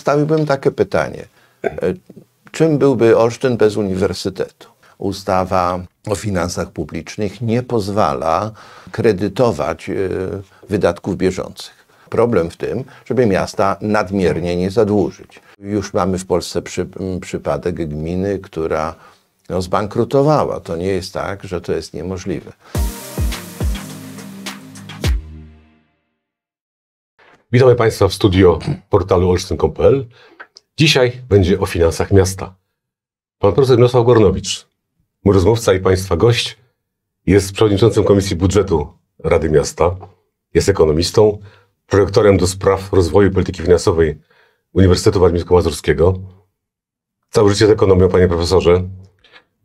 Postawiłbym takie pytanie. E, czym byłby Olsztyn bez uniwersytetu? Ustawa o finansach publicznych nie pozwala kredytować e, wydatków bieżących. Problem w tym, żeby miasta nadmiernie nie zadłużyć. Już mamy w Polsce przy, przypadek gminy, która no, zbankrutowała. To nie jest tak, że to jest niemożliwe. Witamy Państwa w studio portalu olsztyn.pl. Dzisiaj będzie o finansach miasta. Pan profesor Mirosław Gornowicz, mój rozmówca i Państwa gość, jest przewodniczącym Komisji Budżetu Rady Miasta, jest ekonomistą, projektorem do spraw rozwoju polityki finansowej Uniwersytetu Warmińsko-Mazurskiego. Całe życie z ekonomią, panie profesorze.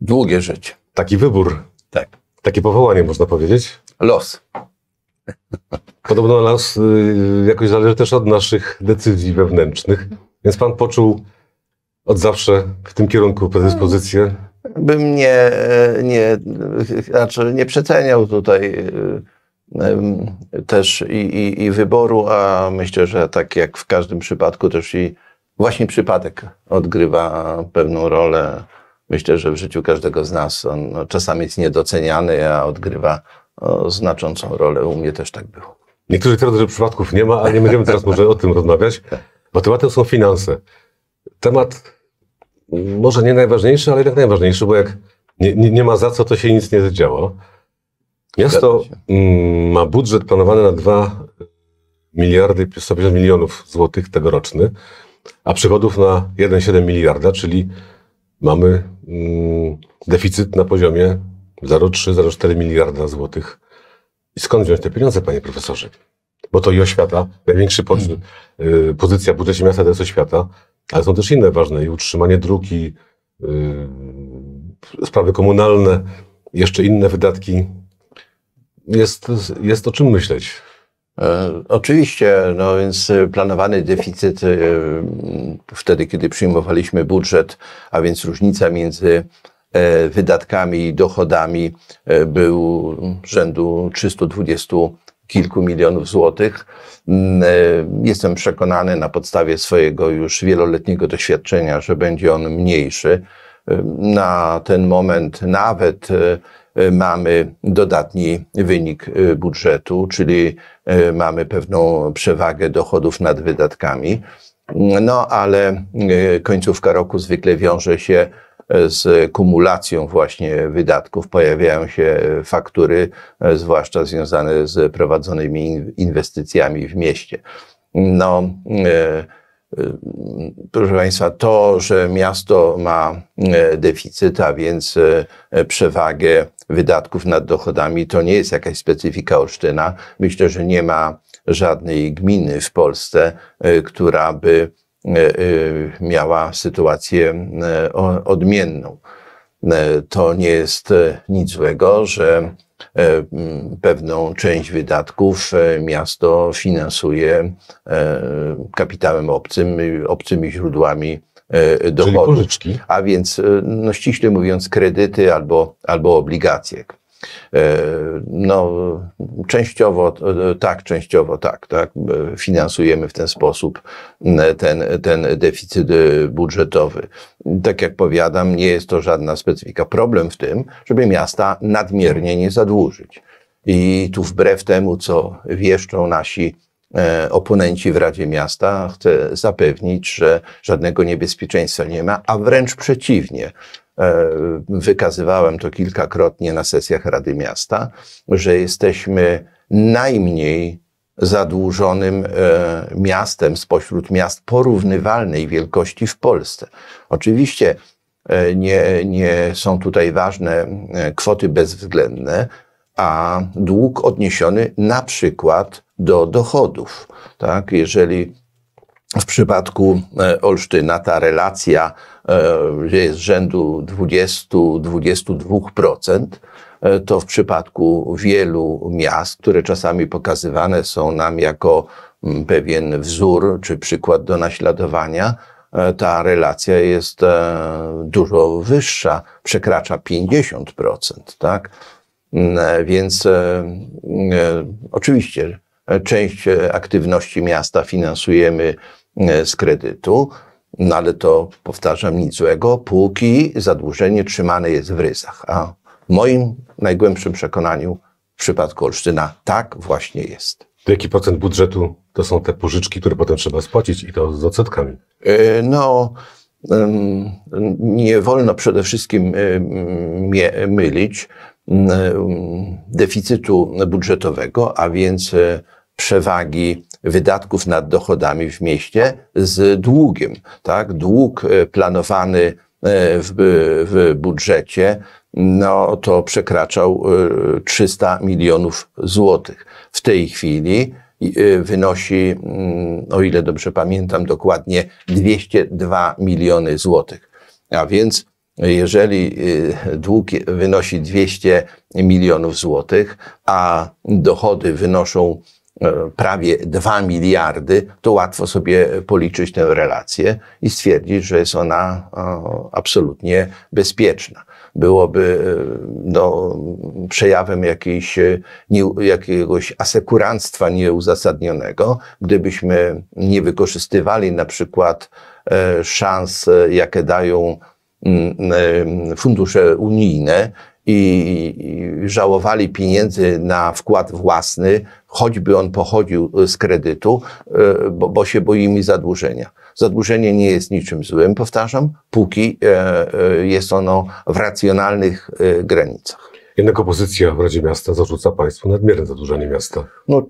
Długie życie. Taki wybór. Tak. Takie powołanie, można powiedzieć. Los. Podobno nas y, jakoś zależy też od naszych decyzji wewnętrznych, więc pan poczuł od zawsze w tym kierunku predyspozycję? Bym nie, nie, znaczy nie przeceniał tutaj y, też i, i, i wyboru, a myślę, że tak jak w każdym przypadku też i właśnie przypadek odgrywa pewną rolę. Myślę, że w życiu każdego z nas on czasami jest niedoceniany, a odgrywa znaczącą rolę. U mnie też tak było. Niektórzy twierdzą, że przypadków nie ma, ale nie będziemy teraz może o tym rozmawiać, bo tematem są finanse. Temat może nie najważniejszy, ale jednak najważniejszy, bo jak nie, nie, nie ma za co, to się nic nie zadziało. Miasto mm, ma budżet planowany na 2 miliardy 150 milionów złotych tegoroczny, a przychodów na 1,7 miliarda, czyli mamy mm, deficyt na poziomie 0,3-0,4 miliarda złotych. I skąd wziąć te pieniądze, panie profesorze? Bo to i oświata, największa mhm. y, pozycja w budżecie miasta to jest oświata, ale są też inne ważne, i utrzymanie dróg, i y, sprawy komunalne, jeszcze inne wydatki. Jest, jest o czym myśleć. E, oczywiście, no więc y, planowany deficyt wtedy, kiedy przyjmowaliśmy budżet, a więc różnica między E, wydatkami i dochodami e, był rzędu 320 kilku milionów złotych. Mm, e, jestem przekonany na podstawie swojego już wieloletniego doświadczenia, że będzie on mniejszy. Na ten moment nawet mamy dodatni wynik budżetu, czyli mamy pewną przewagę dochodów nad wydatkami. No ale końcówka roku zwykle wiąże się z kumulacją właśnie wydatków pojawiają się faktury, e, zwłaszcza związane z prowadzonymi inwestycjami w mieście. No, e, e, Proszę Państwa, to, że miasto ma deficyt, a więc przewagę wydatków nad dochodami, to nie jest jakaś specyfika olsztyna. Myślę, że nie ma żadnej gminy w Polsce, która by E, e, miała sytuację e, odmienną. To nie jest nic złego, że pewną część wydatków miasto finansuje kapitałem obcym, y, obcymi źródłami dochodów. A więc, no ściśle mówiąc, kredyty albo, albo obligacje. E, no, częściowo e, tak, częściowo tak, tak. E, finansujemy w ten sposób ten, ten deficyt budżetowy. Tak jak powiadam, nie jest to żadna specyfika. Problem w tym, żeby miasta nadmiernie nie zadłużyć. I tu wbrew temu, co wieszczą nasi oponenci w Radzie Miasta, chcę zapewnić, że żadnego niebezpieczeństwa nie ma, a wręcz przeciwnie. E, wykazywałem to kilkakrotnie na sesjach Rady Miasta, że jesteśmy najmniej zadłużonym e, miastem spośród miast porównywalnej wielkości w Polsce. Oczywiście e, nie, nie są tutaj ważne kwoty bezwzględne, a dług odniesiony na przykład do dochodów. Tak? Jeżeli w przypadku e, Olsztyna ta relacja e, jest rzędu 20-22%. E, to w przypadku wielu miast, które czasami pokazywane są nam jako mm, pewien wzór czy przykład do naśladowania, ta relacja jest dużo wyższa, przekracza 50%, tak? Mm, więc mm, oczywiście Część e, aktywności miasta finansujemy e, z kredytu, no ale to, powtarzam, nic złego, póki zadłużenie trzymane jest w ryzach. A w moim najgłębszym przekonaniu w przypadku Olsztyna tak właśnie jest. To jaki procent budżetu to są te pożyczki, które potem trzeba spłacić i to z odsetkami? E, no, nie wolno przede wszystkim mylić deficytu budżetowego, a więc przewagi wydatków nad dochodami w mieście z długiem. Tak? Dług e, planowany e, w, e, w budżecie no, to przekraczał 300 milionów złotych. W tej chwili wynosi, mm, o ile dobrze pamiętam, dokładnie 202 miliony złotych. A więc jeżeli dług wynosi 200 milionów złotych, a dochody wynoszą E, prawie 2 miliardy, to łatwo sobie policzyć tę relację i stwierdzić, że jest ona e, absolutnie bezpieczna. Byłoby e, no, przejawem jakiejś, nie, jakiegoś asekuranstwa nieuzasadnionego, gdybyśmy nie wykorzystywali na przykład szans, jakie dają mm, fundusze unijne i żałowali pieniędzy na wkład własny, choćby on pochodził e, z kredytu, e, bo, bo się boimy zadłużenia. Zadłużenie nie jest niczym złym, powtarzam, póki e, jest ono w racjonalnych granicach. Jednak opozycja w Radzie Miasta zarzuca państwu nadmierne zadłużenie miasta. No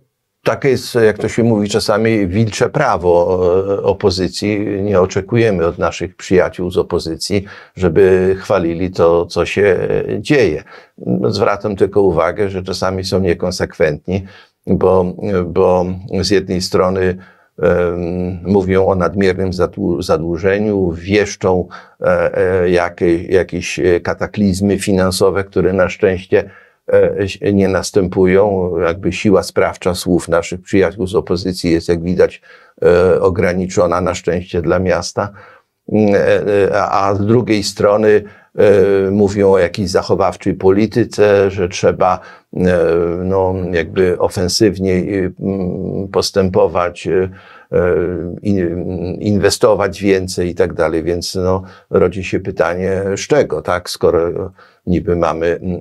takie jest, jak to się mówi czasami, wilcze prawo e, opozycji. Nie oczekujemy od naszych przyjaciół z opozycji, żeby chwalili to, co się e, dzieje. No, zwracam tylko uwagę, że czasami są niekonsekwentni, bo, bo z jednej strony mówią o nadmiernym zadłużeniu, wieszczą e, jakieś, jakieś kataklizmy finansowe, które na szczęście E, nie następują. Jakby siła sprawcza słów naszych przyjaciół z opozycji jest, jak widać, e, ograniczona na szczęście dla miasta. E, a z drugiej strony, Y, mówią o jakiejś zachowawczej polityce, że trzeba y, no, jakby ofensywniej y, mm, postępować, inwestować więcej i tak dalej. Więc no, rodzi się pytanie, z czego, tak? Skoro niby mamy mm,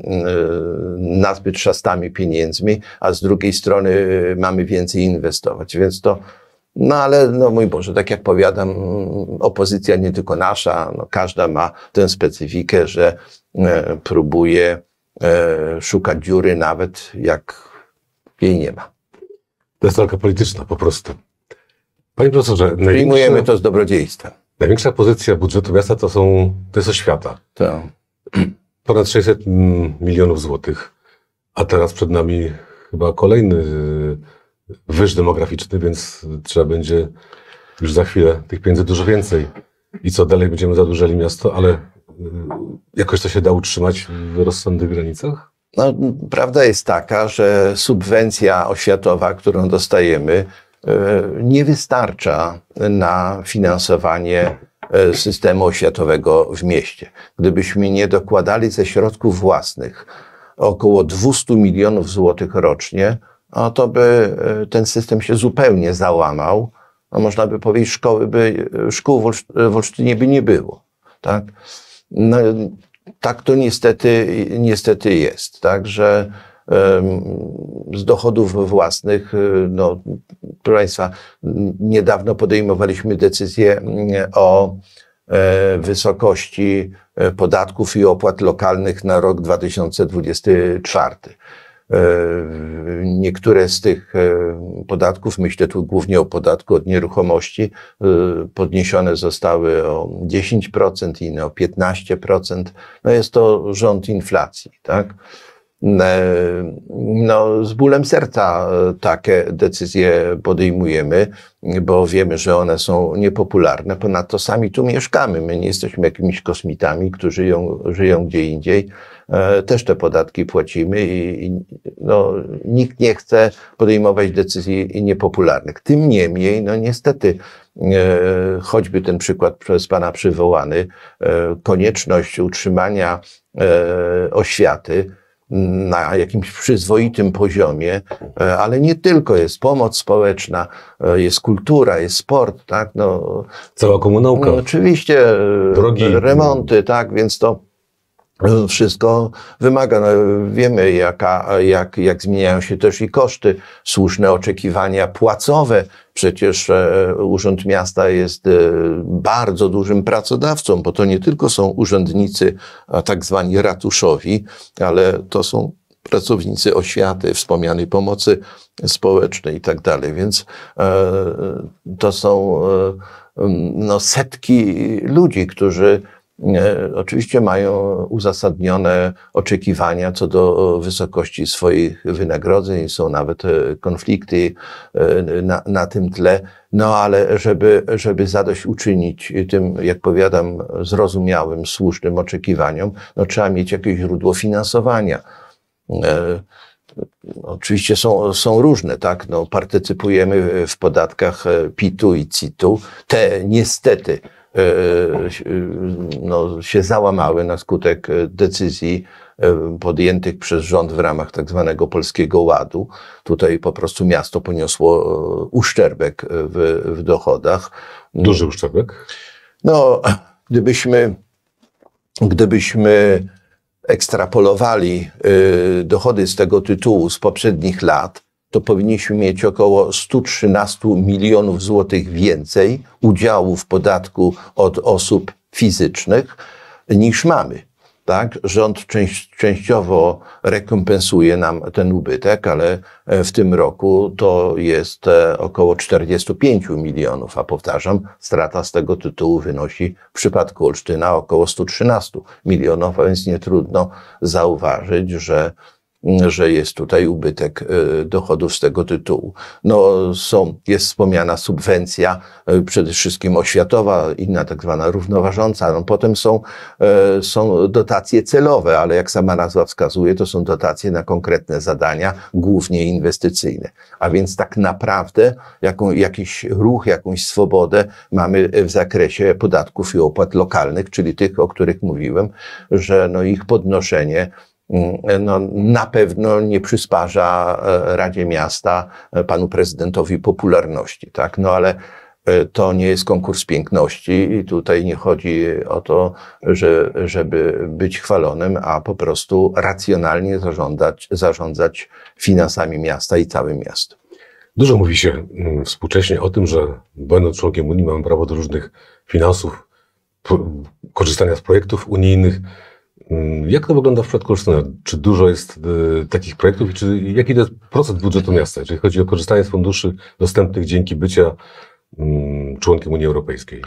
nazbyt szastami pieniędzmi, a z drugiej strony mamy więcej inwestować. Więc to no ale, no mój Boże, tak jak powiadam, opozycja nie tylko nasza, no, każda ma tę specyfikę, że e, próbuje e, szukać dziury nawet jak jej nie ma. To jest walka polityczna po prostu. Panie profesorze, Przyjmujemy to z dobrodziejstwem. Największa pozycja budżetu miasta to, są, to jest oświata. To. Ponad 600 milionów złotych. A teraz przed nami chyba kolejny wyż demograficzny, więc trzeba będzie już za chwilę tych pieniędzy dużo więcej. I co dalej będziemy zadłużali miasto, ale y, jakoś to się da utrzymać w rozsądnych granicach? No, prawda jest taka, że subwencja oświatowa, którą dostajemy, y, nie wystarcza na finansowanie y, systemu oświatowego w mieście. Gdybyśmy nie dokładali ze środków własnych około 200 milionów złotych rocznie, o to by e, ten system się zupełnie załamał. No można by powiedzieć, szkoły by, e, szkół w, e, w Olsztynie by nie było. Tak? No, tak to niestety, niestety jest. Tak, że z dochodów własnych. No, proszę Państwa, niedawno podejmowaliśmy decyzję mm, o wysokości podatków i opłat lokalnych na rok 2024. E, niektóre z tych e, podatków, myślę tu głównie o podatku od nieruchomości, e, podniesione zostały o 10%, inne o 15%. No jest to rząd inflacji, tak? No, z bólem serca takie decyzje podejmujemy, bo wiemy, że one są niepopularne. Ponadto sami tu mieszkamy. My nie jesteśmy jakimiś kosmitami, którzy żyją, żyją gdzie indziej. E, też te podatki płacimy i, i no, nikt nie chce podejmować decyzji niepopularnych. Tym niemniej, no niestety, e, choćby ten przykład przez Pana przywołany, e, konieczność utrzymania oświaty, na jakimś przyzwoitym poziomie, ale nie tylko, jest pomoc społeczna, jest kultura, jest sport, tak, no. Cała komunałka. No, oczywiście, Drogi. remonty, tak, więc to wszystko wymaga. No, wiemy, jaka, jak, jak zmieniają się też i koszty, słuszne oczekiwania płacowe. Przecież e, Urząd Miasta jest e, bardzo dużym pracodawcą, bo to nie tylko są urzędnicy tak zwani ratuszowi, ale to są pracownicy oświaty, wspomnianej pomocy społecznej i tak dalej. Więc e, to są no, setki ludzi, którzy E, oczywiście mają uzasadnione oczekiwania co do e, wysokości swoich wynagrodzeń, są nawet e, konflikty na, na tym tle. No ale żeby, żeby zadośćuczynić tym, jak powiadam, zrozumiałym, słusznym oczekiwaniom, no trzeba mieć jakieś źródło finansowania. oczywiście są, są różne, tak? No, partycypujemy w podatkach PIT-u i CIT-u. Te niestety E, e, e, no, się załamały na skutek decyzji podjętych przez rząd w ramach tak zwanego Polskiego Ładu. Tutaj po prostu miasto poniosło uszczerbek w, w dochodach. Duży uszczerbek? No, gdybyśmy, gdybyśmy ekstrapolowali dochody z tego tytułu z poprzednich lat, to powinniśmy mieć około 113 milionów złotych więcej udziału w podatku od osób fizycznych niż mamy. Tak, rząd częściowo rekompensuje nam ten ubytek, ale e, w tym roku to jest e, około 45 milionów, a powtarzam, strata z tego tytułu wynosi w przypadku Olsztyna około 113 milionów, a więc nie trudno zauważyć, że że jest tutaj ubytek e, dochodów z tego tytułu. No, są, jest wspomniana subwencja, e, przede wszystkim oświatowa, inna tak zwana równoważąca. No, potem są, e, są dotacje celowe, ale jak sama nazwa wskazuje, to są dotacje na konkretne zadania, głównie inwestycyjne. A więc tak naprawdę jaką, jakiś ruch, jakąś swobodę mamy w zakresie podatków i opłat lokalnych, czyli tych, o których mówiłem, że no ich podnoszenie Mm, no, na pewno nie przysparza e, Radzie Miasta, e, panu prezydentowi popularności, tak? No ale e, to nie jest konkurs piękności i tutaj nie chodzi o to, że, żeby być chwalonym, a po prostu racjonalnie zarządzać, zarządzać finansami miasta i całym miastem. Dużo mówi się mm, współcześnie o tym, że będąc członkiem Unii mamy prawo do różnych finansów, korzystania z projektów unijnych. Mm, jak to wygląda w przypadku Olsztyna? Czy dużo jest y, takich projektów czy, jaki to jest procent budżetu miasta, jeżeli chodzi o korzystanie z funduszy dostępnych dzięki bycia y, członkiem Unii Europejskiej?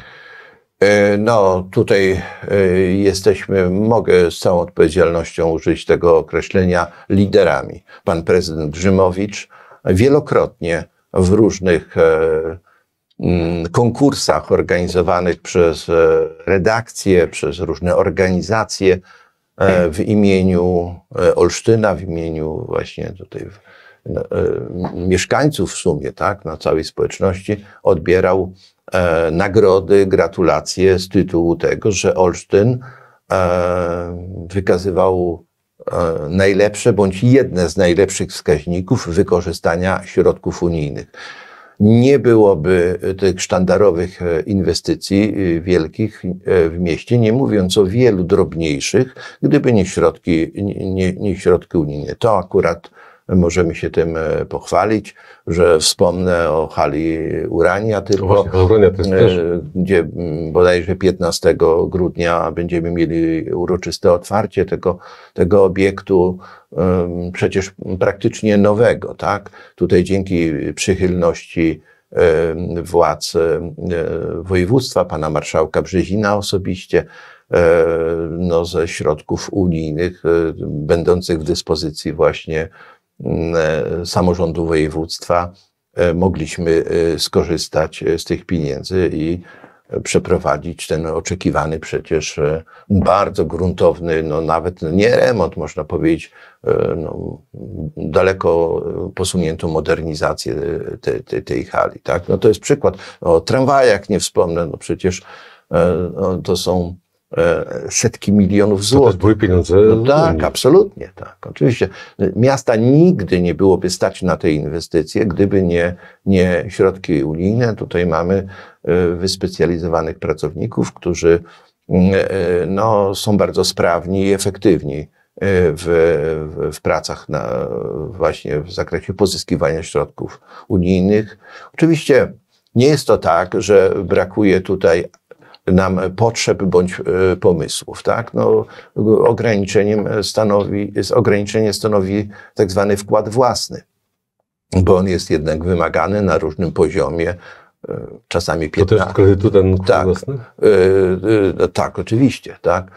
E, no, tutaj e, jesteśmy, mogę z całą odpowiedzialnością użyć tego określenia, liderami. Pan prezydent Brzymowicz wielokrotnie w różnych e, Mm, konkursach organizowanych przez e, redakcje, przez różne organizacje e, tak. w imieniu e, Olsztyna, w imieniu właśnie tutaj no, mieszkańców w sumie, tak, na całej społeczności, odbierał nagrody, gratulacje z tytułu tego, że Olsztyn wykazywał najlepsze bądź jedne z najlepszych wskaźników wykorzystania środków unijnych nie byłoby y, tych sztandarowych e, inwestycji y, wielkich y, w mieście, nie mówiąc o wielu drobniejszych, gdyby nie środki, nie, nie środki unijne. To akurat Możemy się tym e, pochwalić, że wspomnę o hali Urania no tylko, Właśnie, Urania też. E, gdzie bodajże 15 grudnia będziemy mieli uroczyste otwarcie tego, tego obiektu, przecież praktycznie nowego, tak? Tutaj dzięki przychylności władz e, województwa, pana marszałka Brzezina osobiście, no, ze środków unijnych, będących w dyspozycji właśnie Mm, e, samorządu województwa e, mogliśmy e, skorzystać z tych pieniędzy i przeprowadzić ten oczekiwany przecież bardzo gruntowny, no nawet nie remont, można powiedzieć, no, daleko posuniętą modernizację te, te, tej hali. Tak? No to jest przykład. O tramwajach nie wspomnę, no przecież no, to są E, setki milionów złotych. To były pieniądze. No tak, absolutnie, tak. Oczywiście y, miasta nigdy nie byłoby stać na te inwestycje, gdyby nie, nie środki unijne. Tutaj mamy y, wyspecjalizowanych pracowników, którzy y, no, są bardzo sprawni i efektywni w, w pracach na, właśnie w zakresie pozyskiwania środków unijnych. Oczywiście nie jest to tak, że brakuje tutaj nam potrzeb bądź e, pomysłów. Tak? No, ograniczeniem stanowi, ograniczenie stanowi tak zwany wkład własny, bo on jest jednak wymagany na różnym poziomie, e, czasami 15. To też kredytu ten tak, własny? E, tak, oczywiście. Tak.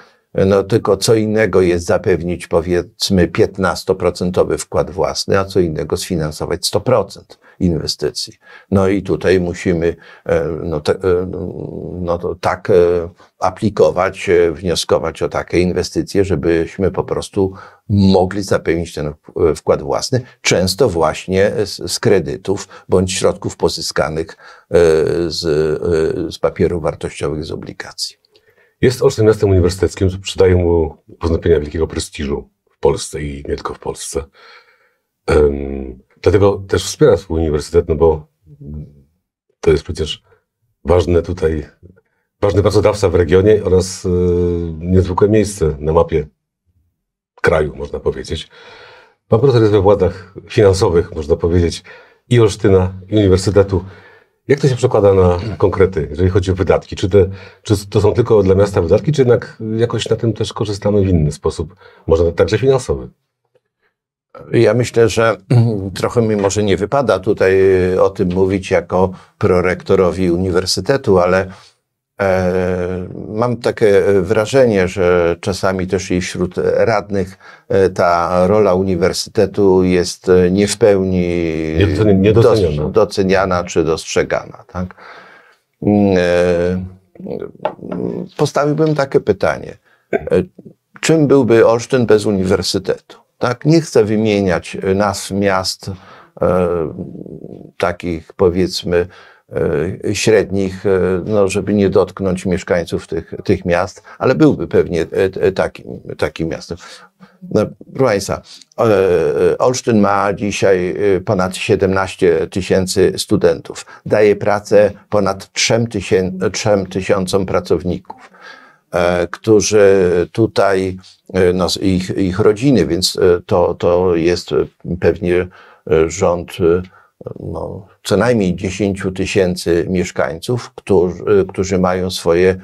No tylko co innego jest zapewnić powiedzmy 15% wkład własny, a co innego sfinansować 100% inwestycji. No i tutaj musimy e, no, te, e, no to tak e, aplikować, wnioskować o takie inwestycje, żebyśmy po prostu mogli zapewnić ten wkład własny, często właśnie z, z kredytów bądź środków pozyskanych z, z papierów wartościowych, z obligacji. Jest miastem uniwersyteckim, co przydaje mu poznapienia wielkiego prestiżu w Polsce i nie tylko w Polsce. Dlatego też wspiera swój uniwersytet, no bo to jest przecież ważny tutaj, ważny pracodawca w regionie oraz yy, niezwykłe miejsce na mapie kraju, można powiedzieć. Pan profesor jest we władzach finansowych, można powiedzieć, i Olsztyna, i Uniwersytetu. Jak to się przekłada na konkrety, jeżeli chodzi o wydatki? Czy, te, czy to są tylko dla miasta wydatki, czy jednak jakoś na tym też korzystamy w inny sposób, może także finansowy? Ja myślę, że trochę mi może nie wypada tutaj e, o tym mówić jako prorektorowi uniwersytetu, ale e, mam takie e, wrażenie, że czasami też i wśród radnych ta rola uniwersytetu jest nie w pełni doceniana czy dostrzegana. Tak? Mm, postawiłbym takie pytanie. Czym byłby Olsztyn bez uniwersytetu? Tak, nie chcę wymieniać e, nazw miast e, takich powiedzmy e, średnich, no, żeby nie dotknąć mieszkańców tych, tych miast, ale byłby pewnie takim, takim miastem. No, proszę Państwa, Olsztyn ma dzisiaj ponad 17 tysięcy studentów. Daje pracę ponad 3 tysiącom pracowników. E, którzy tutaj, e, no, ich, ich rodziny, więc e, to, to jest pewnie rząd no, co najmniej 10 tysięcy mieszkańców, którzy, którzy mają swoje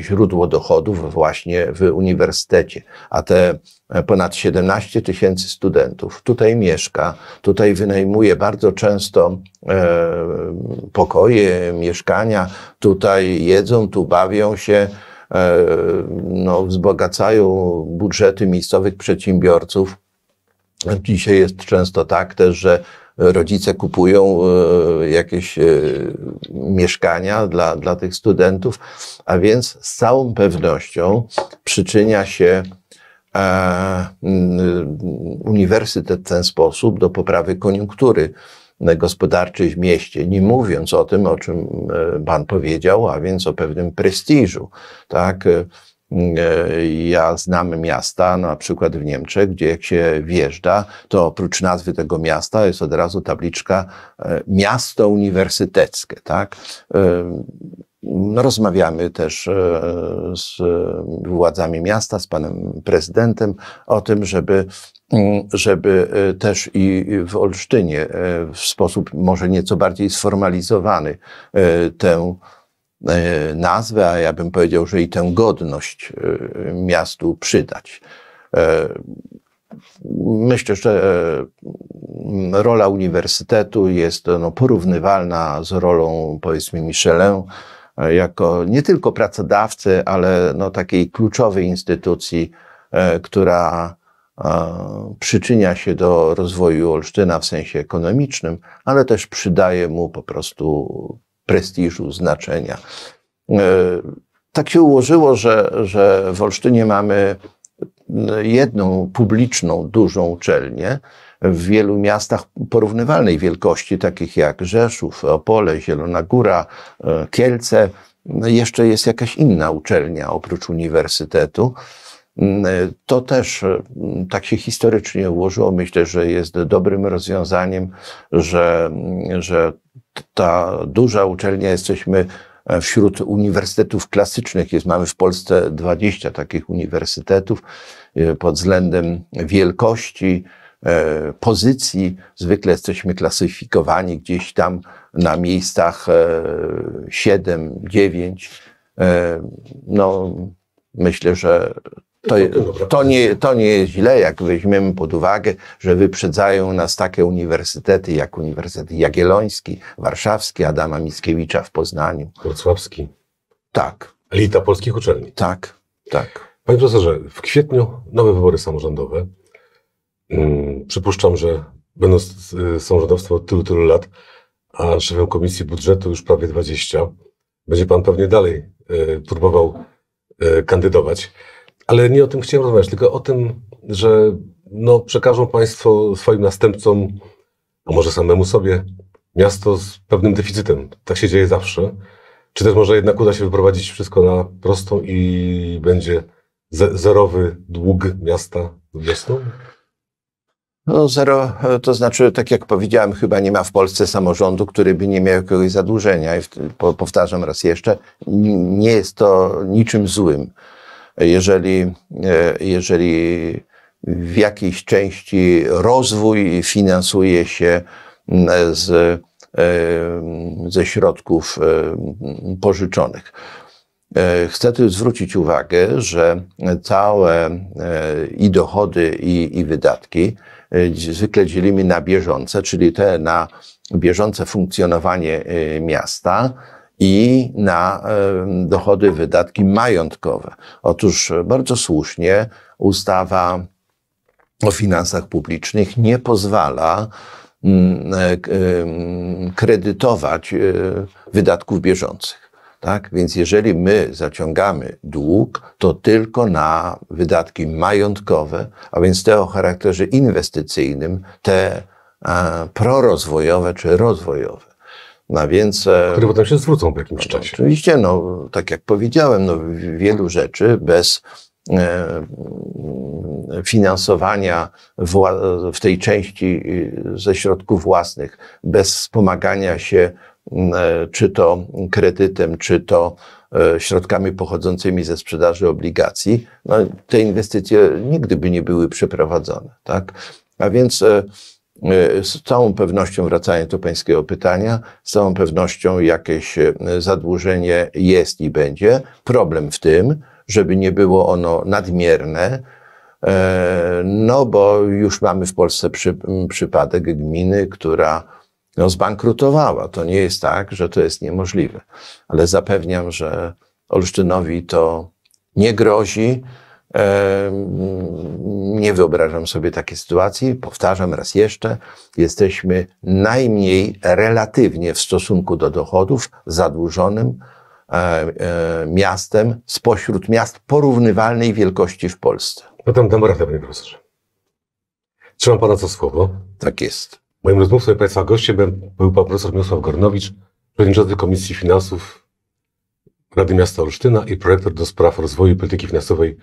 źródło dochodów właśnie w uniwersytecie, a te ponad 17 tysięcy studentów tutaj mieszka, tutaj wynajmuje bardzo często e, pokoje, mieszkania, tutaj jedzą, tu bawią się, E, no, wzbogacają budżety miejscowych przedsiębiorców. Dzisiaj jest często tak też, że rodzice kupują e, jakieś e, mieszkania dla, dla tych studentów, a więc z całą pewnością przyczynia się uniwersytet w ten sposób do poprawy koniunktury gospodarczej w mieście, nie mówiąc o tym, o czym e, Pan powiedział, a więc o pewnym prestiżu. Tak? E, ja znam miasta, na przykład w Niemczech, gdzie jak się wjeżdża, to oprócz nazwy tego miasta jest od razu tabliczka e, miasto uniwersyteckie, tak? No, rozmawiamy też e, z władzami miasta, z panem prezydentem o tym, żeby, mm, żeby e, też i w Olsztynie e, w sposób może nieco bardziej sformalizowany tę nazwę, a ja bym powiedział, że i tę godność miastu przydać. Myślę, że rola uniwersytetu jest no, porównywalna z rolą, powiedzmy, Michelin E, jako nie tylko pracodawcy, ale no takiej kluczowej instytucji, e, która e, przyczynia się do rozwoju Olsztyna w sensie ekonomicznym, ale też przydaje mu po prostu prestiżu, znaczenia. Tak się ułożyło, że, że w Olsztynie mamy jedną publiczną, dużą uczelnię, w wielu miastach porównywalnej wielkości, takich jak Rzeszów, Opole, Zielona Góra, e, Kielce, no jeszcze jest jakaś inna uczelnia oprócz uniwersytetu. Mm, e, to też e, mm, tak się historycznie ułożyło. Myślę, że jest dobrym rozwiązaniem, że, mm, że ta duża uczelnia jesteśmy wśród uniwersytetów klasycznych. Jest, mamy w Polsce 20 takich uniwersytetów pod względem wielkości, E, pozycji. Zwykle jesteśmy klasyfikowani gdzieś tam na miejscach 7, e, 9. E, no, myślę, że to, to, nie, to nie jest źle, jak weźmiemy pod uwagę, że wyprzedzają nas takie uniwersytety jak Uniwersytet Jagielloński, Warszawski, Adama Mickiewicza w Poznaniu. Wrocławski. Tak. Elita polskich uczelni. Tak, tak. Panie profesorze, w kwietniu nowe wybory samorządowe. Mm, przypuszczam, że będąc y, sąsiadowstwo od tylu, tylu lat, a szefem Komisji Budżetu już prawie 20, będzie pan pewnie dalej y, próbował y, kandydować. Ale nie o tym chciałem rozmawiać, tylko o tym, że no, przekażą państwo swoim następcom, a może samemu sobie, miasto z pewnym deficytem. Tak się dzieje zawsze. Czy też może jednak uda się wyprowadzić wszystko na prostą i będzie zerowy dług miasta wiosną? No zero, e, to znaczy, tak jak powiedziałem, chyba nie ma w Polsce samorządu, który by nie miał jakiegoś zadłużenia. I po, powtarzam raz jeszcze, nie jest to niczym złym. Jeżeli, e, jeżeli w jakiejś części rozwój finansuje się z, e, ze środków pożyczonych. Chcę tu zwrócić uwagę, że całe i dochody, i, i wydatki E, zwykle dzielimy na bieżące, czyli te na bieżące funkcjonowanie e, miasta i na e, dochody, wydatki majątkowe. Otóż bardzo słusznie ustawa o finansach publicznych nie pozwala mm, kredytować wydatków bieżących. Tak? Więc jeżeli my zaciągamy dług, to tylko na wydatki majątkowe, a więc te o charakterze inwestycyjnym, te e, prorozwojowe czy rozwojowe. No więc, e, Które potem się zwrócą w jakimś no, czasie. Oczywiście, no, tak jak powiedziałem, no, wielu rzeczy bez e, finansowania w tej części e, ze środków własnych, bez wspomagania się E, czy to kredytem, czy to e, środkami pochodzącymi ze sprzedaży obligacji, no, te inwestycje nigdy by nie były przeprowadzone. Tak? A więc e, z całą pewnością, wracając do Pańskiego pytania, z całą pewnością jakieś zadłużenie jest i będzie. Problem w tym, żeby nie było ono nadmierne, no bo już mamy w Polsce przy, przypadek gminy, która no, zbankrutowała. To nie jest tak, że to jest niemożliwe. Ale zapewniam, że Olsztynowi to nie grozi. Nie wyobrażam sobie takiej sytuacji. Powtarzam raz jeszcze, jesteśmy najmniej relatywnie w stosunku do dochodów zadłużonym e, e, miastem spośród miast porównywalnej wielkości w Polsce. Potem tam panie profesorze. Trzymam pana za słowo. Tak jest. Moim rozmówcą i Państwa gościem był pan profesor Mirosław Gornowicz, przewodniczący Komisji Finansów Rady Miasta Olsztyna i projektor do spraw rozwoju polityki finansowej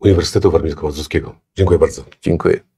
Uniwersytetu Warmińsko-Mazurskiego. Dziękuję bardzo. Dziękuję.